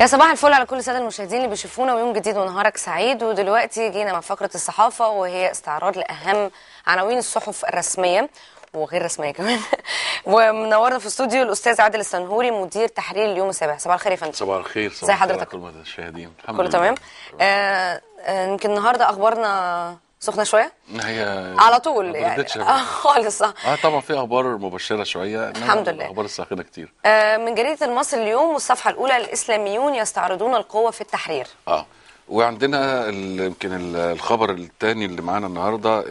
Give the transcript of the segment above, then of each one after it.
يا صباح الفل على كل الساده المشاهدين اللي بيشوفونا ويوم جديد ونهارك سعيد ودلوقتي جينا مع فقره الصحافه وهي استعراض لاهم عناوين الصحف الرسميه وغير رسميه كمان ومنورنا في استوديو الاستاذ عادل السنهوري مدير تحرير اليوم السابع صباح الخير يا فندم صباح الخير صباح الخير حضرتك كل المشاهدين كله تمام يمكن آه آه النهارده اخبارنا سخنه شويه هي على طول يعني اه خالص آه. اه طبعا في اخبار مبشره شويه الحمد لله اخبار الساخنه كتير آه من جريده المصري اليوم والصفحه الاولى الاسلاميون يستعرضون القوه في التحرير اه وعندنا يمكن الخبر الثاني اللي معانا النهارده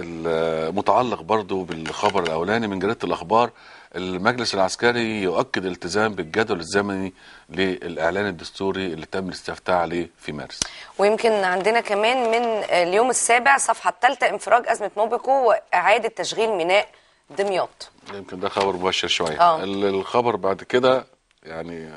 متعلق برضه بالخبر الاولاني من جريده الاخبار المجلس العسكري يؤكد التزام بالجدول الزمني للاعلان الدستوري اللي تم الاستفتاء عليه في مارس. ويمكن عندنا كمان من اليوم السابع صفحه الثالثه انفراج ازمه موبيكو واعاده تشغيل ميناء دمياط. يمكن ده خبر مبشر شويه. آه. الخبر بعد كده يعني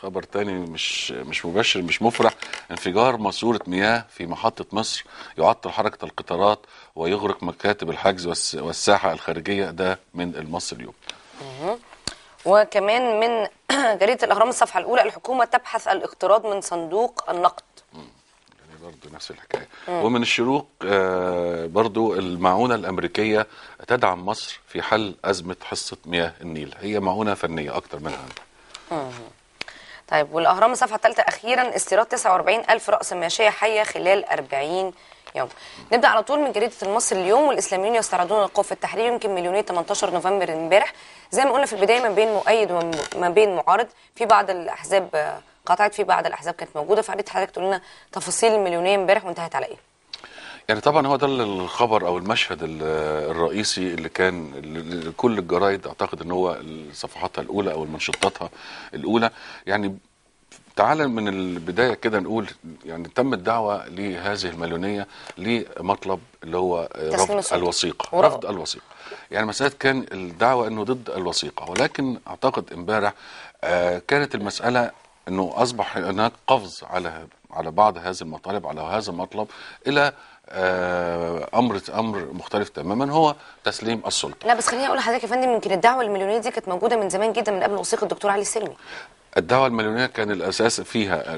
خبر تاني مش مش مبشر مش مفرح انفجار ماسوره مياه في محطه مصر يعطل حركه القطارات ويغرق مكاتب الحجز والساحه الخارجيه ده من المصري اليوم وكمان من جريده الاهرام الصفحه الاولى الحكومه تبحث الاقتراض من صندوق النقد يعني برضه نفس الحكايه ومن الشروق آه، برضه المعونه الامريكيه تدعم مصر في حل ازمه حصه مياه النيل هي معونه فنيه اكتر منها طيب والاهرام الصفحه الثالثه اخيرا استيراد 49 الف راس ماشيه حيه خلال 40 يوم نبدا على طول من جريده المصري اليوم والاسلاميين يستعرضون القوه في التحرير يمكن مليونيه 18 نوفمبر امبارح زي ما قلنا في البدايه ما بين مؤيد وما بين معارض في بعض الاحزاب آه، قطعت في بعض الاحزاب كانت موجوده فعرضت حضرتك تقول لنا تفاصيل المليونيه امبارح وانتهت على ايه؟ يعني طبعا هو ده الخبر او المشهد الرئيسي اللي كان لكل الجرايد اعتقد ان هو صفحاتها الاولى او منشطاتها الاولى يعني تعال من البدايه كده نقول يعني تم الدعوه لهذه المليونيه لمطلب اللي هو رفض الوثيقه رفض الوثيقه يعني مساله كان الدعوه انه ضد الوثيقه ولكن اعتقد امبارح آه، كانت المساله انه اصبح هناك قفز على على بعض هذه المطالب على هذا المطلب الى آه، امر امر مختلف تماما هو تسليم السلطه لا بس خليني اقول لحضرتك يا فندم يمكن الدعوه المليونيه دي كانت موجوده من زمان جدا من قبل وثيقه الدكتور علي السلمي الدعوة المليونية كان الأساس فيها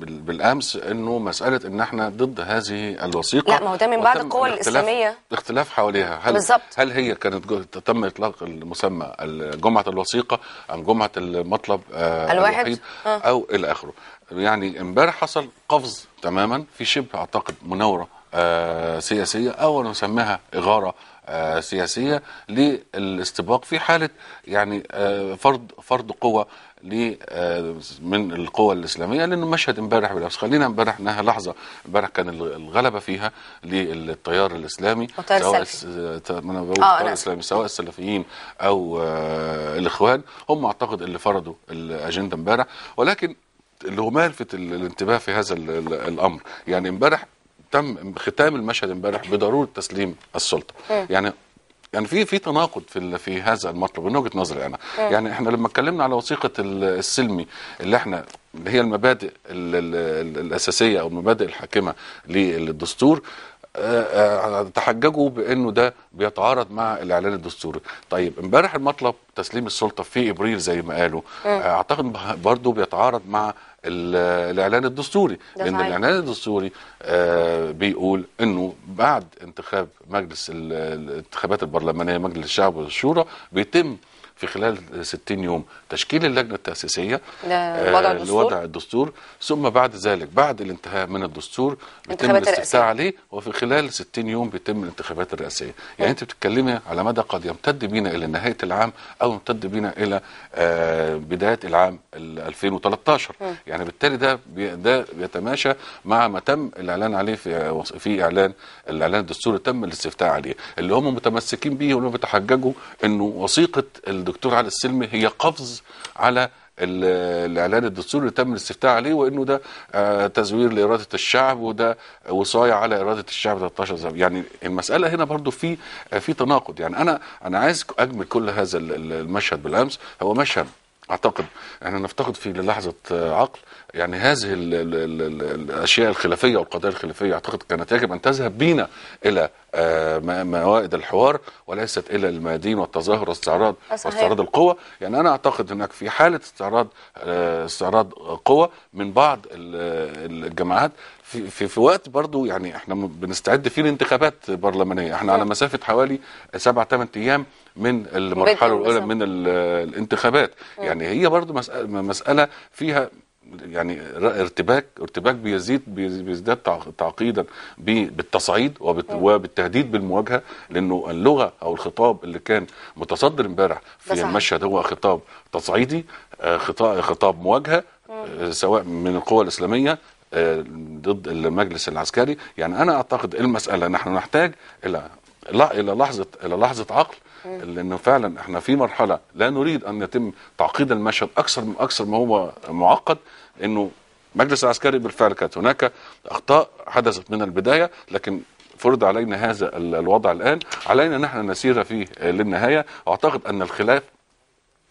بالأمس أنه مسألة أن احنا ضد هذه الوثيقة لا ما هو ده من بعد القوى الإسلامية اختلاف حواليها هل, بالزبط. هل هي كانت تم إطلاق المسمى جمعة الوثيقة أم جمعة المطلب آه، الواحد الوحيد آه. أو إلى آخره يعني امبارح حصل قفز تماما في شبه أعتقد مناورة آه، سياسية أو نسميها إغارة سياسية للاستباق في حالة يعني فرض فرض قوة آه، من القوى الاسلاميه لان المشهد امبارح بالامس خلينا امبارح انها لحظه امبارح كان الغلبه فيها للتيار الاسلامي سواء التيار آه، آه، الاسلامي سواء السلفيين او الاخوان هم اعتقد اللي فرضوا الاجنده امبارح ولكن اللي هو مالفت الانتباه في هذا الامر يعني امبارح تم ختام المشهد امبارح بضروره تسليم السلطه يعني يعني في في تناقض في في هذا المطلب من وجهه نظري انا م. يعني احنا لما اتكلمنا على وثيقه السلمي اللي احنا اللي هي المبادئ الـ الـ الـ الاساسيه او المبادئ الحاكمه للدستور آه، آه، تحججوا بانه ده بيتعارض مع الاعلان الدستوري طيب امبارح المطلب تسليم السلطه في ابريل زي ما قالوا آه، اعتقد برضه بيتعارض مع الاعلان الدستوري لان صحيح. الاعلان الدستوري آه، بيقول انه بعد انتخاب مجلس الانتخابات البرلمانيه مجلس الشعب والشورى بيتم في خلال 60 يوم تشكيل اللجنه التاسيسيه لوضع آه، الدستور, لوضع الدستور ثم بعد ذلك بعد الانتهاء من الدستور بيتم الاستفتاء عليه وفي خلال 60 يوم بيتم الانتخابات الرئاسيه يعني انت بتتكلمي على مدى قد يمتد بينا الى نهايه العام او يمتد بينا الى آه، بدايه العام 2013 م. يعني بالتالي ده ده بيتماشى مع ما تم الاعلان عليه في في اعلان الاعلان الدستوري تم الاستفتاء عليه اللي هم متمسكين بيه واللي بيتحججوا انه وثيقه الدكتور علي السلمي هي قفز على الاعلان الدستوري اللي تم الاستفتاء عليه وانه ده آه، تزوير لاراده الشعب وده وصايه على اراده الشعب 13 زب. يعني المساله هنا برضو في آه، في تناقض يعني انا انا عايز اجمل كل هذا المشهد بالامس هو مشهد اعتقد احنا نفتقد في لحظه عقل يعني هذه الـ الـ الـ الاشياء الخلافيه والقضايا الخلافيه اعتقد كانت يجب ان تذهب بينا الى آه، موائد الحوار وليست الى الميادين والتظاهر والاستعراض واستعراض القوة يعني انا اعتقد هناك في حاله استعراض آه، استعراض قوة من بعض الجماعات في, في في وقت برضو يعني احنا بنستعد فيه لانتخابات برلمانيه احنا على أه. مسافه حوالي 7 8 ايام من المرحله الاولى من الانتخابات يعني هي برضو مساله فيها يعني ارتباك ارتباك بيزيد بيزداد تعقيدا بالتصعيد وبالتهديد بالمواجهه لانه اللغه او الخطاب اللي كان متصدر امبارح في المشهد هو خطاب تصعيدي آه، خطاب خطاب مواجهه آه، سواء من القوى الاسلاميه آه، ضد المجلس العسكري يعني انا اعتقد المساله نحن نحتاج الى لا الى لحظه الى لحظه عقل لانه فعلا احنا في مرحله لا نريد ان يتم تعقيد المشهد اكثر من اكثر ما هو معقد انه المجلس العسكري بالفعل كانت هناك اخطاء حدثت من البدايه لكن فرض علينا هذا الوضع الان علينا نحن نسير فيه للنهايه اعتقد ان الخلاف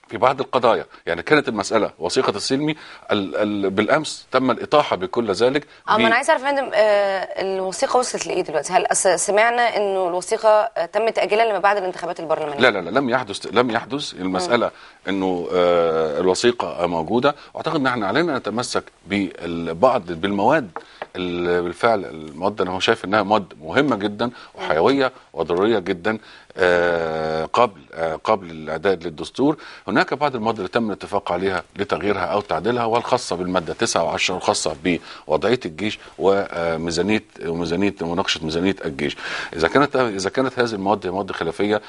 في بعض القضايا يعني كانت المسألة وثيقة السلمي الـ الـ بالأمس تم الإطاحة بكل ذلك اه ما أنا عايز أعرف يا فندم آه، الوثيقة وصلت لإيه دلوقتي هل سمعنا إنه الوثيقة آه، تم تأجيلها لما بعد الانتخابات البرلمانية لا لا لا لم يحدث لم يحدث المسألة إنه آه الوثيقة موجودة أعتقد إن احنا علينا نتمسك ببعض بالمواد بالفعل المواد اللي هو شايف انها مواد مهمه جدا وحيويه وضروريه جدا آه، قبل آه، قبل الاعداد للدستور هناك بعض المواد اللي تم الاتفاق عليها لتغييرها او تعديلها والخاصه بالماده 9 و10 الخاصه بوضعيه الجيش وميزانيه آه، وميزانيه مناقشه ميزانيه الجيش اذا كانت اذا كانت هذه المواد مواد خلافيه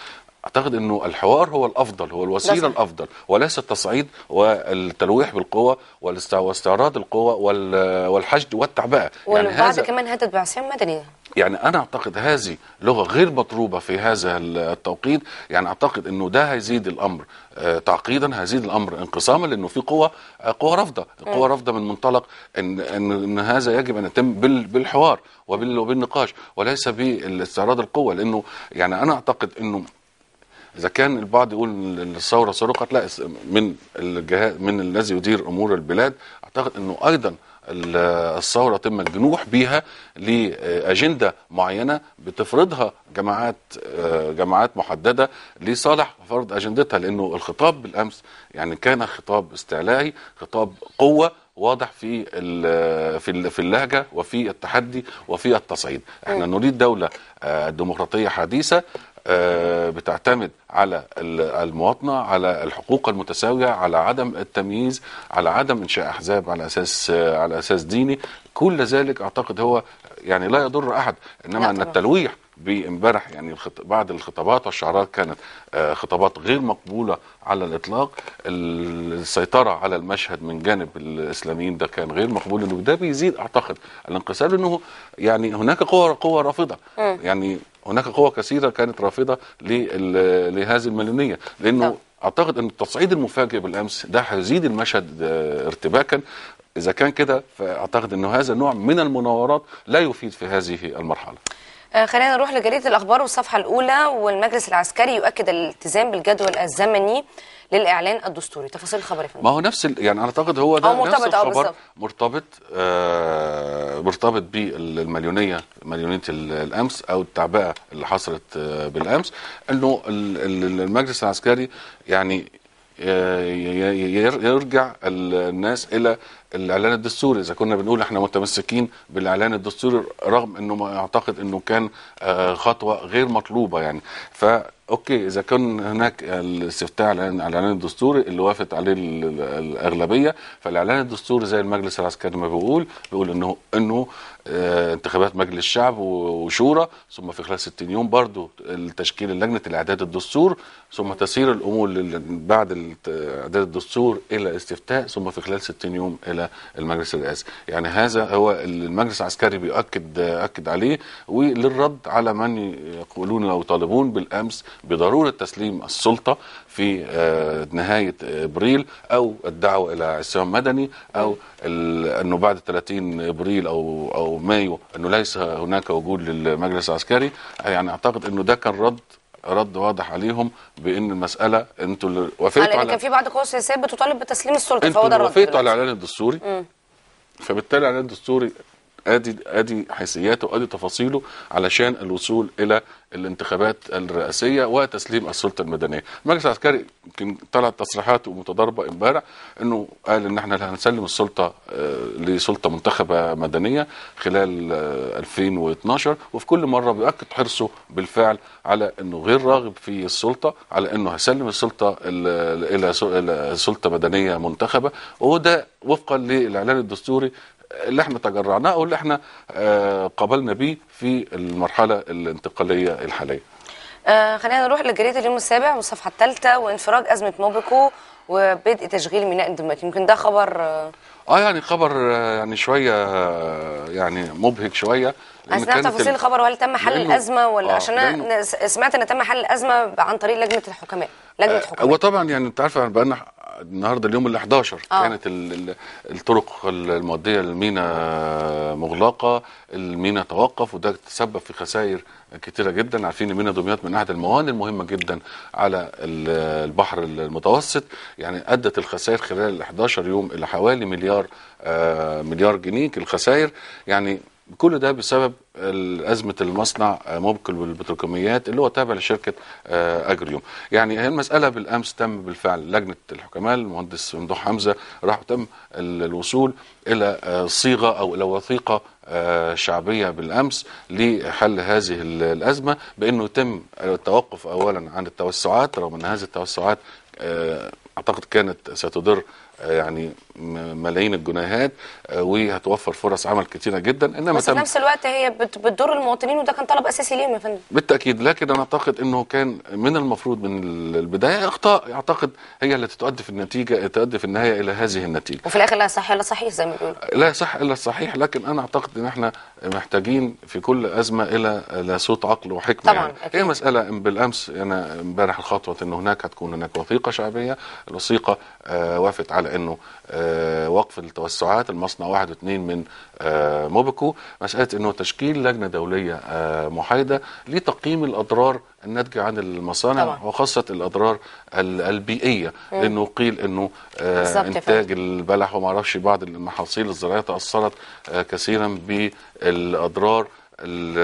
اعتقد انه الحوار هو الافضل هو الوسيله الافضل وليس التصعيد والتلويح بالقوه واستعراض القوه والحشد والتعبئه يعني هذا كمان هدد بعصيان مدني يعني انا اعتقد هذه لغه غير مطلوبه في هذا التوقيت يعني اعتقد انه ده هيزيد الامر آه، تعقيدا هيزيد الامر انقساما لانه في قوى آه، قوى رافضه قوى رافضه من منطلق ان ان ان هذا يجب ان يتم بالحوار وبالنقاش وليس بالاستعراض القوه لانه يعني انا اعتقد انه اذا كان البعض يقول الثوره سرقت لا من الجهاز من الذي يدير امور البلاد اعتقد انه ايضا الثوره تم الجنوح بها لاجنده معينه بتفرضها جماعات آه، جماعات محدده لصالح فرض اجندتها لانه الخطاب بالامس يعني كان خطاب استعلائي خطاب قوه واضح في في في اللهجه وفي التحدي وفي التصعيد احنا نريد دوله آه، ديمقراطيه حديثه آه، بتعتمد على المواطنه على الحقوق المتساويه على عدم التمييز على عدم انشاء احزاب على اساس آه، على اساس ديني كل ذلك اعتقد هو يعني لا يضر احد انما ان التلويح بامبارح يعني بعد الخطابات والشعارات كانت آه، خطابات غير مقبوله على الاطلاق السيطره على المشهد من جانب الاسلاميين ده كان غير مقبول وده بيزيد اعتقد الانقسام لانه يعني هناك قوى قوى رافضه يعني هناك قوى كثيره كانت رافضه لهذه المليونيه لانه طب. اعتقد ان التصعيد المفاجئ بالامس ده هيزيد المشهد آه، ارتباكا اذا كان كده فاعتقد انه هذا النوع من المناورات لا يفيد في هذه المرحله آه، خلينا نروح لجريده الاخبار والصفحه الاولى والمجلس العسكري يؤكد الالتزام بالجدول الزمني للاعلان الدستوري تفاصيل الخبر يا فندم ما هو نفس ال... يعني اعتقد هو ده مرتبط نفس الخبر مرتبط آه مرتبط بالمليونيه مليونيه الامس او التعبئه اللي حصلت آه، بالامس انه المجلس العسكري يعني آه، يرجع الناس الى الاعلان الدستوري اذا كنا بنقول احنا متمسكين بالاعلان الدستوري رغم انه ما اعتقد انه كان آه، خطوه غير مطلوبه يعني ف اوكي اذا كان هناك الاستفتاء على الاعلان الدستوري اللي وافت عليه الاغلبيه فالاعلان الدستوري زي المجلس العسكري ما بيقول بيقول انه انه آه، انتخابات مجلس الشعب وشورى ثم في خلال 60 يوم برضه تشكيل لجنه الاعداد الدستور ثم تسير الامور بعد اعداد الدستور الى استفتاء ثم في خلال 60 يوم الى المجلس الرئاسي يعني هذا هو المجلس العسكري بيؤكد اكد عليه وللرد على من يقولون او يطالبون بالامس بضروره تسليم السلطه في آه، نهايه ابريل او الدعوه الى عصيان مدني او انه بعد 30 ابريل او او مايو انه ليس هناك وجود للمجلس العسكري يعني اعتقد انه ده كان رد رد واضح عليهم بان المساله انتوا اللي وافقتوا آه، على كان في بعض القوى السياسيه بتطالب بتسليم السلطه فهو ده رد وافقتوا على الاعلان الدستوري فبالتالي الاعلان الدستوري ادي ادي حيثياته ادي تفاصيله علشان الوصول الى الانتخابات الرئاسيه وتسليم السلطه المدنيه. المجلس العسكري يمكن طلعت تصريحاته متضاربه امبارح انه قال ان احنا هنسلم السلطه آه، لسلطه منتخبه مدنيه خلال 2012 آه، وفي كل مره بيؤكد حرصه بالفعل على انه غير راغب في السلطه على انه هيسلم السلطه الى سلطه مدنيه منتخبه وده وفقا للاعلان الدستوري اللي احنا تجرعناه او اللي احنا آه، قابلنا بيه في المرحله الانتقاليه الحاليه. آه خلينا نروح لجريده اليوم السابع والصفحه الثالثه وانفراج ازمه موبيكو وبدء تشغيل ميناء دمياط يمكن ده خبر آه, آه، يعني خبر آه، يعني شويه يعني مبهج شويه اثناء تفاصيل الخبر وهل تم حل الازمه ولا آه عشان انا سمعت ان تم حل الازمه عن طريق لجنه الحكماء لجنه الحكماء هو طبعا يعني انت عارفه بقى النهارده اليوم ال 11 آه. كانت الطرق المؤديه للمينا مغلقه المينا توقف وده تسبب في خسائر كتيره جدا عارفين ان مينا دمياط من احد الموانئ المهمه جدا على البحر المتوسط يعني ادت الخسائر خلال ال 11 يوم الى حوالي مليار آه، مليار جنيه الخسائر يعني كل ده بسبب أزمة المصنع آه، موبكل بالبتروكيماويات اللي هو تابع لشركة آه، أجريوم يعني هي المسألة بالأمس تم بالفعل لجنة الحكماء المهندس ممدوح حمزة راح تم الوصول إلى آه، صيغة أو إلى وثيقة شعبية بالأمس لحل هذه الأزمة بأنه يتم التوقف أولا عن التوسعات رغم أن هذه التوسعات أعتقد كانت ستضر آه، يعني ملايين الجنيهات آه، وهتوفر فرص عمل كتيره جدا انما بس في نفس الوقت هي بتضر المواطنين وده كان طلب اساسي ليهم يا فندم بالتاكيد لكن انا اعتقد انه كان من المفروض من البدايه اخطاء اعتقد هي التي تؤدي في النتيجه تؤدي في النهايه الى هذه النتيجه وفي الاخر لا صح الا صحيح زي ما بيقولوا لا صح الا الصحيح لكن انا اعتقد ان احنا محتاجين في كل ازمه الى لا صوت عقل وحكمه طبعا يعني. هي مساله بالامس انا امبارح الخطوه ان هناك هتكون هناك وثيقه شعبيه الوثيقه آه، وافت على على انه آه، وقف التوسعات المصنع واحد واثنين من آه، موبكو مساله انه تشكيل لجنه دوليه آه، محايده لتقييم الاضرار الناتجه عن المصانع طبعا. وخاصه الاضرار البيئيه مم. إيه. لانه قيل انه انتاج البلح وما اعرفش بعض المحاصيل الزراعيه تاثرت كثيرا بالاضرار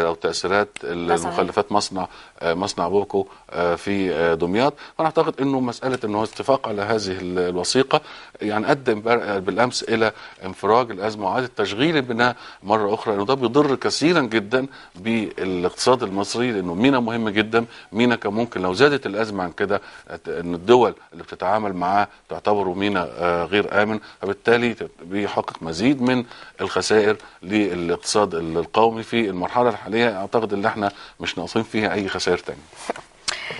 او تاثيرات المخلفات مصنع مصنع بوكو آه، في آه، دمياط فانا اعتقد انه مساله انه اتفاق على هذه الوثيقه يعني ادى بالامس الى انفراج الازمه واعاده تشغيل البناء مره اخرى لانه ده بيضر كثيرا جدا بالاقتصاد المصري لانه مينا مهم جدا مينا كان ممكن لو زادت الازمه عن كده ان الدول اللي بتتعامل معاه تعتبره مينا آه، غير امن فبالتالي بيحقق مزيد من الخسائر للاقتصاد القومي في المرحله الحاليه اعتقد ان احنا مش ناقصين فيها اي خسائر thing.